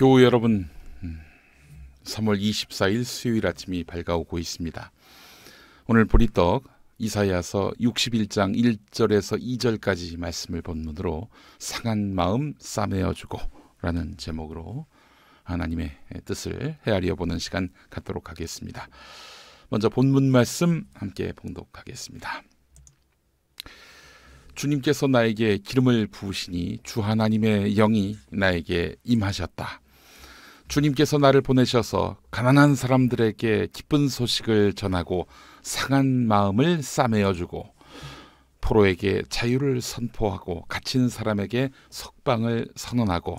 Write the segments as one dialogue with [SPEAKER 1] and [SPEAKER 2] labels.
[SPEAKER 1] 교우 여러분, 3월 음, 24일 수요일 아침이 밝아오고 있습니다. 오늘 보리떡 이사야서 61장 1절에서 2절까지 말씀을 본문으로 상한 마음 싸매어 주고라는 제목으로 하나님의 뜻을 헤아려 보는 시간 갖도록 하겠습니다. 먼저 본문 말씀 함께 봉독하겠습니다. 주님께서 나에게 기름을 부으시니 주 하나님의 영이 나에게 임하셨다. 주님께서 나를 보내셔서 가난한 사람들에게 기쁜 소식을 전하고 상한 마음을 싸매어 주고 포로에게 자유를 선포하고 갇힌 사람에게 석방을 선언하고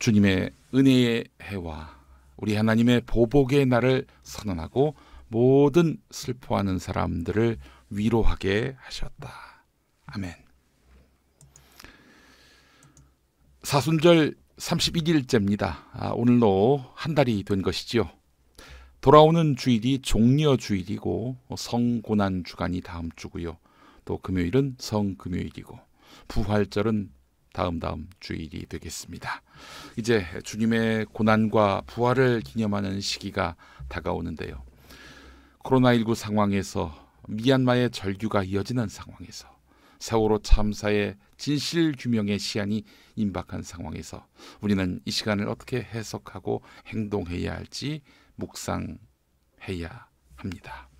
[SPEAKER 1] 주님의 은혜의 해와 우리 하나님의 보복의 날을 선언하고 모든 슬퍼하는 사람들을 위로하게 하셨다. 아멘. 사순절 31일째입니다. 아, 오늘로 한 달이 된 것이지요. 돌아오는 주일이 종려 주일이고 성고난 주간이 다음 주고요. 또 금요일은 성금요일이고 부활절은 다음 다음 주일이 되겠습니다. 이제 주님의 고난과 부활을 기념하는 시기가 다가오는데요. 코로나19 상황에서 미얀마의 절규가 이어지는 상황에서 세월호 참사의 진실 규명의 시한이 임박한 상황에서 우리는 이 시간을 어떻게 해석하고 행동해야 할지 묵상해야 합니다.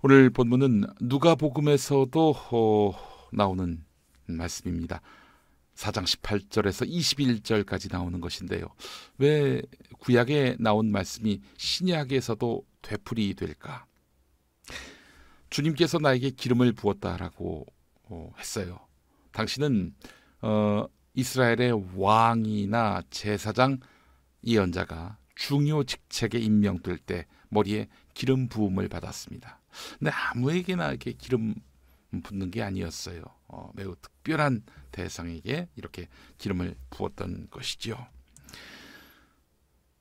[SPEAKER 1] 오늘 본문은 누가복음에서도 어, 나오는 말씀입니다. 4장 18절에서 21절까지 나오는 것인데요. 왜 구약에 나온 말씀이 신약에서도 되풀이 될까? 주님께서 나에게 기름을 부었다라고 어, 했어요. 당신은 어, 이스라엘의 왕이나 제사장 예언자가 중요 직책에 임명될 때 머리에 기름 부음을 받았습니다. 근데 아무에게나 이렇게 기름 붓는 게 아니었어요. 어, 매우 특별한 대상에게 이렇게 기름을 부었던 것이지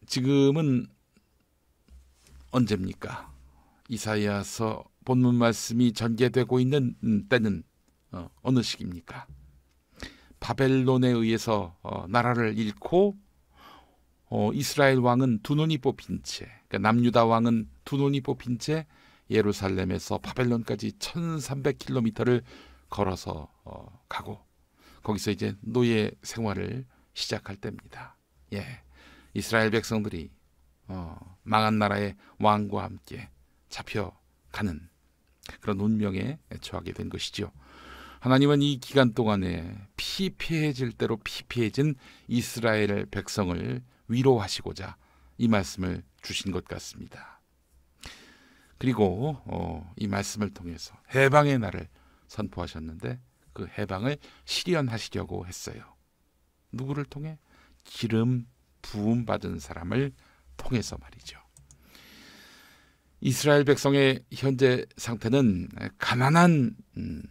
[SPEAKER 1] 지금은 언제입니까? 이사야서 본문 말씀이 전개되고 있는 때는 어, 어느 시기입니까? 바벨론에 의해서 어, 나라를 잃고 어, 이스라엘 왕은 두 눈이 뽑힌 채, 그러니까 남유다 왕은 두 눈이 뽑힌 채 예루살렘에서 바벨론까지 1,300km를 걸어서 가고 거기서 이제 노예 생활을 시작할 때입니다. 예, 이스라엘 백성들이 망한 나라의 왕과 함께 잡혀 가는 그런 운명에 처하게 된것이지 하나님은 이 기간 동안에 피폐해질 대로 피폐해진 이스라엘 백성을 위로하시고자 이 말씀을 주신 것 같습니다. 그리고 어, 이 말씀을 통해서 해방의 날을 선포하셨는데 그 해방을 실현하시려고 했어요. 누구를 통해? 기름 부음 받은 사람을 통해서 말이죠. 이스라엘 백성의 현재 상태는 가난한 음,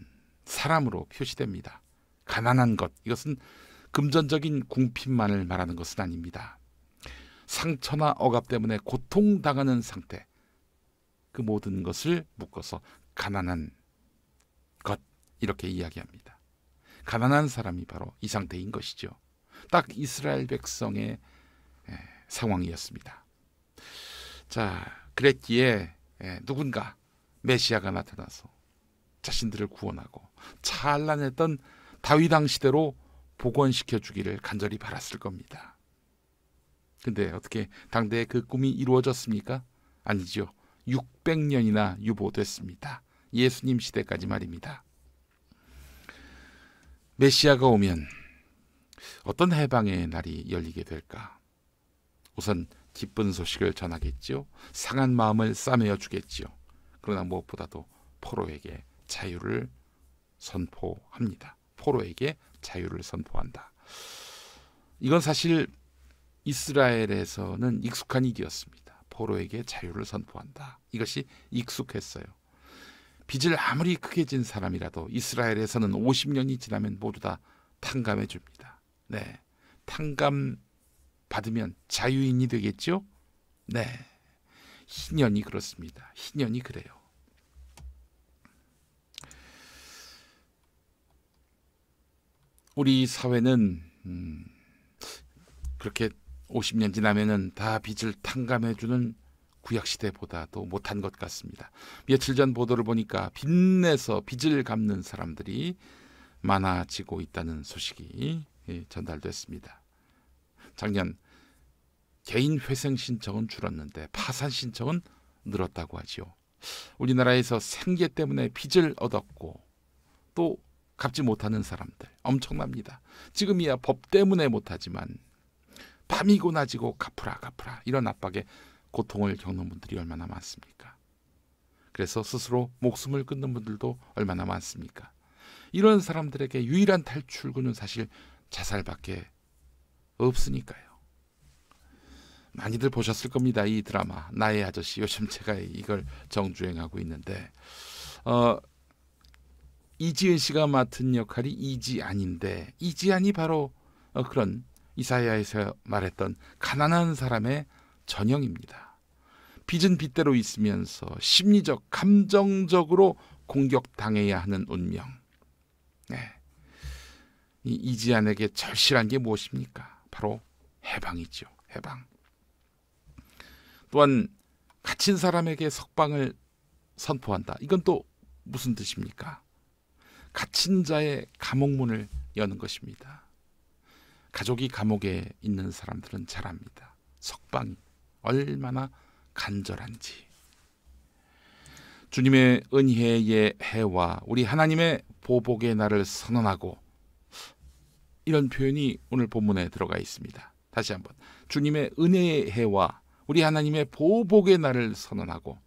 [SPEAKER 1] 사람으로 표시됩니다. 가난한 것 이것은 금전적인 궁핍만을 말하는 것은 아닙니다. 상처나 억압 때문에 고통당하는 상태 그 모든 것을 묶어서 가난한 것 이렇게 이야기합니다. 가난한 사람이 바로 이 상태인 것이죠. 딱 이스라엘 백성의 상황이었습니다. 자, 그랬기에 누군가 메시아가 나타나서 자신들을 구원하고 찬란했던 다윗당 시대로 복원시켜 주기를 간절히 바랐을 겁니다. 근데 어떻게 당대의 그 꿈이 이루어졌습니까? 아니죠. 600년이나 유보됐습니다. 예수님 시대까지 말입니다. 메시아가 오면 어떤 해방의 날이 열리게 될까? 우선 기쁜 소식을 전하겠지요. 상한 마음을 싸매어 주겠지요. 그러나 무엇보다도 포로에게 자유를 선포합니다. 포로에게 자유를 선포한다. 이건 사실 이스라엘에서는 익숙한 일이었습니다. 포로에게 자유를 선포한다. 이것이 익숙했어요. 빚을 아무리 크게 진 사람이라도 이스라엘에서는 50년이 지나면 모두 다 탕감해 줍니다. 네. 탕감 받으면 자유인이 되겠죠? 네. 희년이 그렇습니다. 희년이 그래요. 우리 사회는 음, 그렇게 50년 지나면은 다빚을 탕감해주는 구약 시대보다도 못한 것 같습니다. 며칠 전 보도를 보니까 빚내서 빚을 갚는 사람들이 많아지고 있다는 소식이 예, 전달됐습니다. 작년 개인 회생 신청은 줄었는데 파산 신청은 늘었다고 하지요. 우리나라에서 생계 때문에 빚을 얻었고 또 갚지 못하는 사람들 엄청납니다. 지금이야 법 때문에 못하지만 밤이고 낮이고 갚으라 갚으라 이런 압박에 고통을 겪는 분들이 얼마나 많습니까? 그래서 스스로 목숨을 끊는 분들도 얼마나 많습니까? 이런 사람들에게 유일한 탈출구는 사실 자살밖에 없으니까요. 많이들 보셨을 겁니다. 이 드라마 나의 아저씨 요즘 제가 이걸 정주행하고 있는데 어, 이지은 씨가 맡은 역할이 이지안인데 이지안이 바로 어, 그런 이사야에서 말했던 가난한 사람의 전형입니다. 빚은 빚대로 있으면서 심리적, 감정적으로 공격당해야 하는 운명. 네. 이 이지안에게 절실한 게 무엇입니까? 바로 해방이죠. 해방. 또한 갇힌 사람에게 석방을 선포한다. 이건 또 무슨 뜻입니까? 갇힌 자의 감옥문을 여는 것입니다. 가족이 감옥에 있는 사람들은 잘 압니다. 석방이 얼마나 간절한지. 주님의 은혜의 해와 우리 하나님의 보복의 날을 선언하고 이런 표현이 오늘 본문에 들어가 있습니다. 다시 한번 주님의 은혜의 해와 우리 하나님의 보복의 날을 선언하고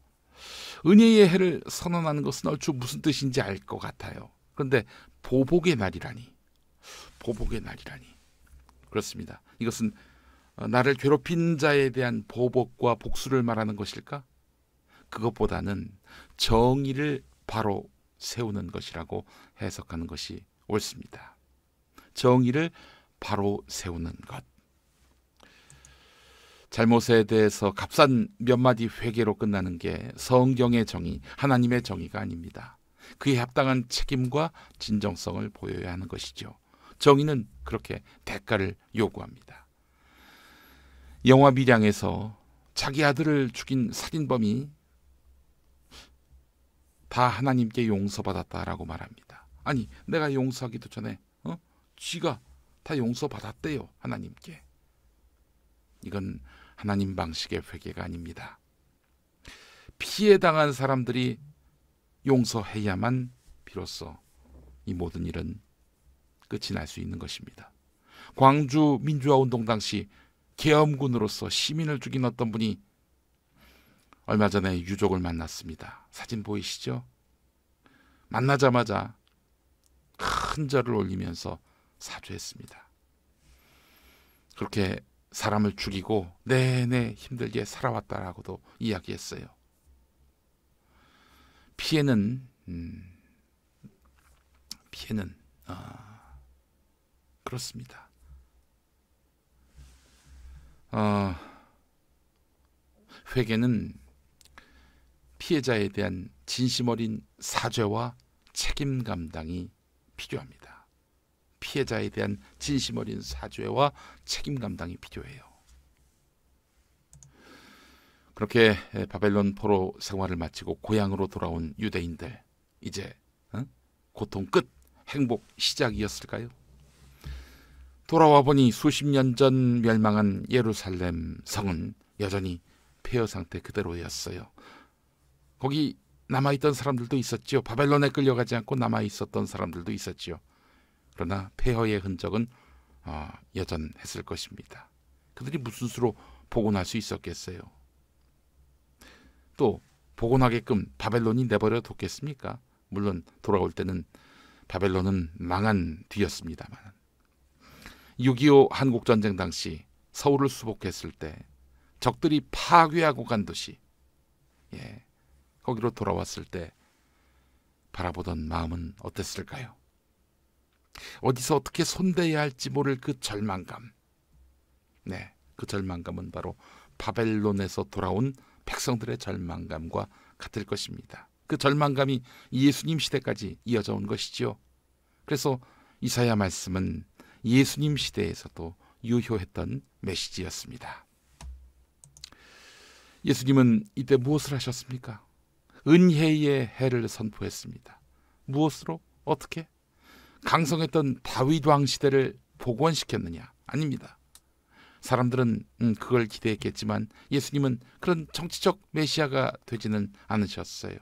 [SPEAKER 1] 은혜의 해를 선언하는 것은 얼추 무슨 뜻인지 알 것 같아요. 그런데 보복의 날이라니. 보복의 날이라니. 그렇습니다. 이것은 어, 나를 괴롭힌 자에 대한 보복과 복수를 말하는 것일까? 그것보다는 정의를 바로 세우는 것이라고 해석하는 것이 옳습니다. 정의를 바로 세우는 것. 잘못에 대해서 값싼 몇 마디 회개로 끝나는 게 성경의 정의, 하나님의 정의가 아닙니다. 그에 합당한 책임과 진정성을 보여야 하는 것이죠. 정의는 그렇게 대가를 요구합니다. 영화 미량에서 자기 아들을 죽인 살인범이 다 하나님께 용서받았다라고 말합니다. 아니, 내가 용서하기도 전에 어? 쥐가 다 용서받았대요. 하나님께. 이건 하나님 방식의 회개가 아닙니다. 피해 당한 사람들이 용서해야만 비로소 이 모든 일은 끝이 날 수 있는 것입니다. 광주 민주화 운동 당시 계엄군으로서 시민을 죽인 어떤 분이 얼마 전에 유족을 만났습니다. 사진 보이시죠? 만나자마자 큰 절을 올리면서 사죄했습니다. 그렇게 사람을 죽이고 내내 힘들게 살아왔다라고도 이야기했어요. 피해는 음, 피해는 아, 그렇습니다. 아, 회개는 피해자에 대한 진심 어린 사죄와 책임 감당이 필요합니다. 피해자에 대한 진심 어린 사죄와 책임 감당이 필요해요. 그렇게 바벨론 포로 생활을 마치고 고향으로 돌아온 유대인들 이제 어? 고통 끝 행복 시작이었을까요? 돌아와 보니 수십 년 전 멸망한 예루살렘 성은 여전히 폐허 상태 그대로였어요. 거기 남아 있던 사람들도 있었지요. 바벨론에 끌려가지 않고 남아 있었던 사람들도 있었지요. 그러나 폐허의 흔적은 어, 여전했을 것입니다. 그들이 무슨 수로 복원할 수 있었겠어요? 또 복원하게끔 바벨론이 내버려 뒀겠습니까? 물론 돌아올 때는 바벨론은 망한 뒤였습니다만 6.25 한국전쟁 당시 서울을 수복했을 때 적들이 파괴하고 간 도시 예, 거기로 돌아왔을 때 바라보던 마음은 어땠을까요? 어디서 어떻게 손대야 할지 모를 그 절망감. 네, 그 절망감은 바로 바벨론에서 돌아온 백성들의 절망감과 같을 것입니다. 그 절망감이 예수님 시대까지 이어져 온 것이지요. 그래서 이사야 말씀은 예수님 시대에서도 유효했던 메시지였습니다. 예수님은 이때 무엇을 하셨습니까? 은혜의 해를 선포했습니다. 무엇으로? 어떻게? 강성했던 다윗 왕 시대를 복원시켰느냐? 아닙니다. 사람들은 음, 그걸 기대했겠지만 예수님은 그런 정치적 메시아가 되지는 않으셨어요.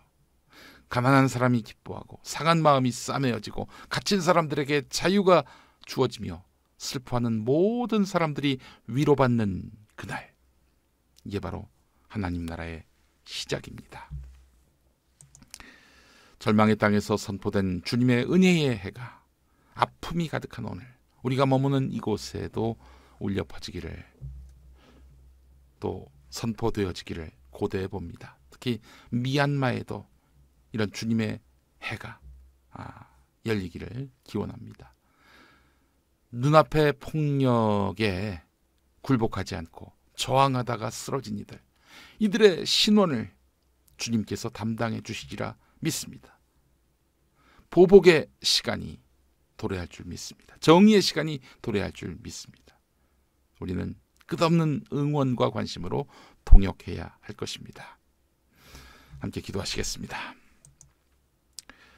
[SPEAKER 1] 가난한 사람이 기뻐하고 상한 마음이 싸매어지고 갇힌 사람들에게 자유가 주어지며 슬퍼하는 모든 사람들이 위로받는 그날 이게 바로 하나님 나라의 시작입니다. 절망의 땅에서 선포된 주님의 은혜의 해가 아픔이 가득한 오늘 우리가 머무는 이곳에도 울려 퍼지기를 또 선포되어지기를 고대해 봅니다. 특히 미얀마에도 이런 주님의 해가 아, 열리기를 기원합니다. 눈앞의 폭력에 굴복하지 않고 저항하다가 쓰러진 이들, 이들의 신원을 주님께서 담당해 주시리라 믿습니다. 보복의 시간이 도래할 줄 믿습니다. 정의의 시간이 도래할 줄 믿습니다. 우리는 끝없는 응원과 관심으로 동역해야 할 것입니다. 함께 기도하시겠습니다.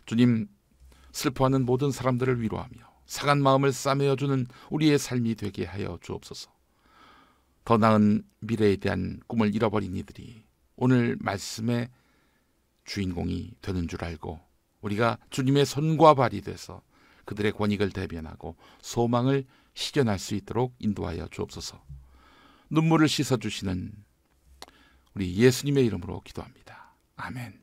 [SPEAKER 1] 주님, 슬퍼하는 모든 사람들을 위로하며 사한 마음을 싸매어 주는 우리의 삶이 되게 하여 주옵소서. 더 나은 미래에 대한 꿈을 잃어버린 이들이 오늘 말씀의 주인공이 되는 줄 알고 우리가 주님의 손과 발이 돼서 그들의 권익을 대변하고 소망을 실현할 수 있도록 인도하여 주옵소서. 눈물을 씻어 주시는 우리 예수님의 이름으로 기도합니다. 아멘.